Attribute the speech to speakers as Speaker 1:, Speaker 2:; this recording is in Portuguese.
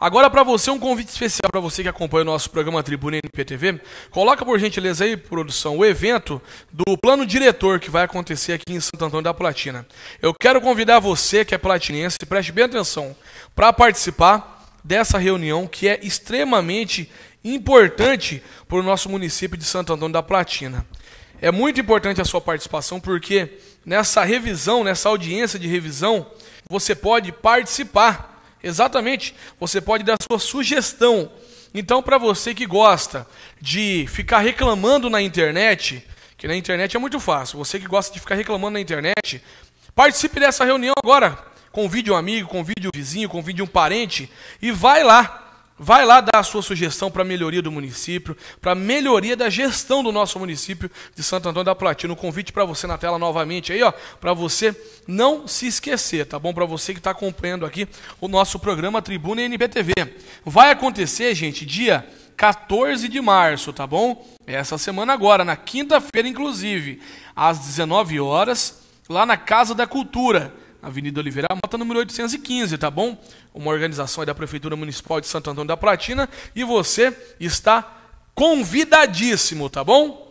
Speaker 1: Agora para você um convite especial para você que acompanha o nosso programa Tribuna NPTV. Coloca por gentileza aí, produção, o evento do plano diretor que vai acontecer aqui em Santo Antônio da Platina. Eu quero convidar você que é platinense, preste bem atenção, para participar dessa reunião que é extremamente importante para o nosso município de Santo Antônio da Platina. É muito importante a sua participação porque nessa revisão, nessa audiência de revisão, você pode participar Exatamente. Você pode dar sua sugestão. Então, para você que gosta de ficar reclamando na internet, que na internet é muito fácil, você que gosta de ficar reclamando na internet, participe dessa reunião agora. Convide um amigo, convide um vizinho, convide um parente e vai lá. Vai lá dar a sua sugestão para a melhoria do município, para a melhoria da gestão do nosso município de Santo Antônio da Platina. Um convite para você na tela novamente aí, ó, para você não se esquecer, tá bom? Para você que está acompanhando aqui o nosso programa Tribuna NBTV. Vai acontecer, gente, dia 14 de março, tá bom? É essa semana agora, na quinta-feira inclusive, às 19 horas, lá na Casa da Cultura. Avenida Oliveira Mota, número 815, tá bom? Uma organização da Prefeitura Municipal de Santo Antônio da Platina. E você está convidadíssimo, tá bom?